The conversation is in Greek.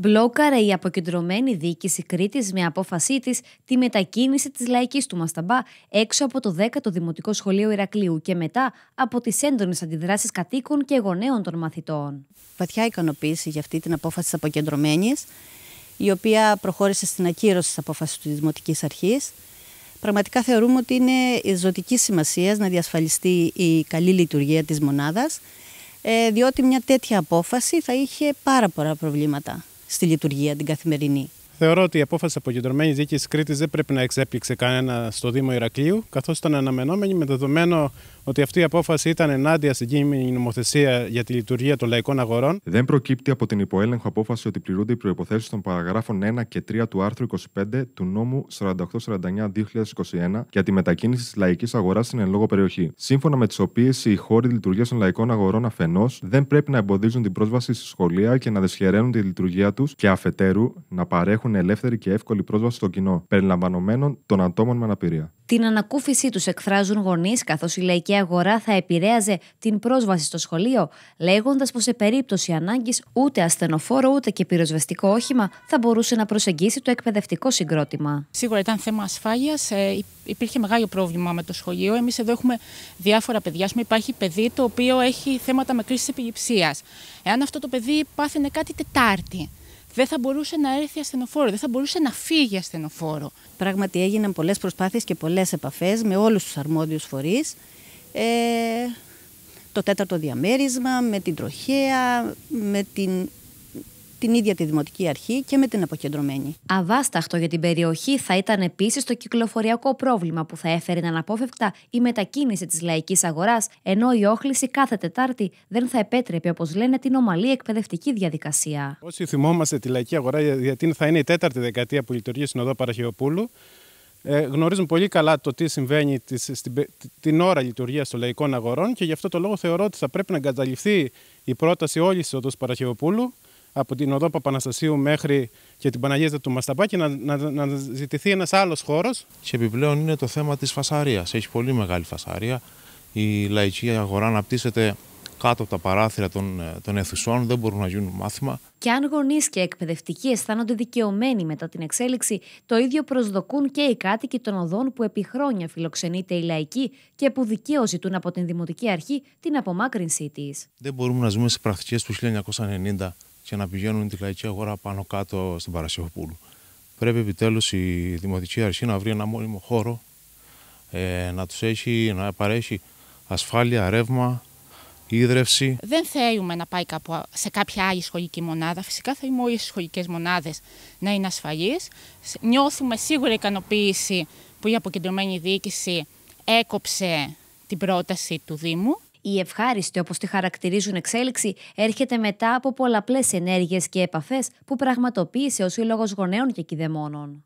Μπλόκαρε η αποκεντρωμένη διοίκηση Κρήτης με απόφασή της τη μετακίνηση της λαϊκής του Μασταμπά έξω από το 10ο Δημοτικό Σχολείο Ηρακλείου και μετά από τις έντονες αντιδράσεις κατοίκων και γονέων των μαθητών. Βαθιά ικανοποίηση για αυτή την απόφαση της αποκεντρωμένης, η οποία προχώρησε στην ακύρωση της απόφασης της Δημοτικής Αρχής. Πραγματικά θεωρούμε ότι είναι ζωτική σημασία να διασφαλιστεί η καλή λειτουργία της μονάδας, ε, διότι μια τέτοια απόφαση θα είχε πάρα πολλά προβλήματα στη λειτουργία την καθημερινή. Θεωρώ ότι η απόφαση της αποκεντρωμένη διοίκησης Κρήτης δεν πρέπει να εξέπληξε κανένα στο Δήμο Ηρακλείου, καθώς ήταν αναμενόμενη με δεδομένο ότι αυτή η απόφαση ήταν ενάντια στην κίνημη νομοθεσία για τη λειτουργία των λαϊκών αγορών. Δεν προκύπτει από την υποέλεγχο απόφαση ότι πληρούνται οι προποθέσει των παραγράφων 1 και 3 του άρθρου 25 του νόμου 4849-2021 για τη μετακίνηση της λαϊκής αγοράς στην εν λόγω περιοχή, σύμφωνα με τις οποίες οι χώροι λειτουργίας των λαϊκών αγορών αφενός δεν πρέπει να εμποδίζουν την πρόσβαση στη σχολεία και να δυσχεραίνουν τη λειτουργία τους και αφετέρου να παρέχουν έχουν ελεύθερη και εύκολη πρόσβαση στο κοινό, περιλαμβανομένων των ατόμων με αναπηρία. Την ανακούφισή τους εκφράζουν γονείς, καθώς η λαϊκή αγορά θα επηρέαζε την πρόσβαση στο σχολείο, λέγοντας πως σε περίπτωση ανάγκης ούτε ασθενοφόρο ούτε και πυροσβεστικό όχημα θα μπορούσε να προσεγγίσει το εκπαιδευτικό συγκρότημα. Σίγουρα ήταν θέμα ασφάλειας. Ε, υπήρχε μεγάλο πρόβλημα με το σχολείο. Εμείς εδώ έχουμε διάφορα παιδιά. Υπάρχει παιδί το οποίο έχει θέματα με κρίση επιληψία. Εάν αυτό το παιδί πάθαινε κάτι Τετάρτη, δεν θα μπορούσε να έρθει ασθενοφόρο, δεν θα μπορούσε να φύγει ασθενοφόρο. Πράγματι έγιναν πολλές προσπάθειες και πολλές επαφές με όλους τους αρμόδιους φορείς. Ε, το τέταρτο διαμέρισμα, με την τροχέα, με την την ίδια τη Δημοτική Αρχή και με την αποκεντρωμένη. Αβάσταχτο για την περιοχή θα ήταν επίσης το κυκλοφοριακό πρόβλημα που θα έφερε αναπόφευκτα η μετακίνηση της λαϊκής αγοράς, ενώ η όχληση κάθε Τετάρτη δεν θα επέτρεπε, όπως λένε, την ομαλή εκπαιδευτική διαδικασία. Όσοι θυμόμαστε τη λαϊκή αγορά, γιατί θα είναι η τέταρτη δεκαετία που λειτουργεί στην Οδό Παραχαιοπούλου, ε, γνωρίζουμε πολύ καλά το τι συμβαίνει της, στην, την ώρα λειτουργίας των λαϊκών αγορών και γι' αυτό το λόγο θεωρώ ότι θα πρέπει να εγκαταληφθεί η πρόταση όλης της Οδός Παραχαιοπούλου από την οδό Παπαναστασίου μέχρι και την Παναγία του Μασταπάκη να, να, να ζητηθεί ένας άλλος χώρος. Και επιπλέον είναι το θέμα της φασαρίας. Έχει πολύ μεγάλη φασαρία. Η λαϊκή αγορά αναπτύσσεται κάτω από τα παράθυρα των, ε, των αιθουσών, δεν μπορούν να γίνουν μάθημα. Και αν γονείς και εκπαιδευτικοί αισθάνονται δικαιωμένοι μετά την εξέλιξη, το ίδιο προσδοκούν και οι κάτοικοι των οδών που επί χρόνια φιλοξενείται η λαϊκή και που δικαίως ζητούν από την Δημοτική Αρχή την απομάκρυνσή της. Δεν μπορούμε να ζούμε σε πρακτικές του 1990 και να πηγαίνουν τη λαϊκή αγορά πάνω κάτω στην Παρασιχοπούλου. Πρέπει επιτέλους η Δημοτική Αρχή να βρει ένα μόνιμο χώρο ε, να τους έχει, να παρέχει ασφάλεια, ρεύμα, ίδρευση. Δεν θέλουμε να πάει κάπου, σε κάποια άλλη σχολική μονάδα. Φυσικά θέλουμε όλες οι σχολικές μονάδες να είναι ασφαλείς. Νιώθουμε σίγουρα ικανοποίηση που η αποκεντρωμένη διοίκηση έκοψε την πρόταση του Δήμου η ευχάριστη, όπως τη χαρακτηρίζουν εξέλιξη, έρχεται μετά από πολλαπλές ενέργειες και επαφές που πραγματοποίησε ο Σύλλογος Γονέων και κυδεμόνων.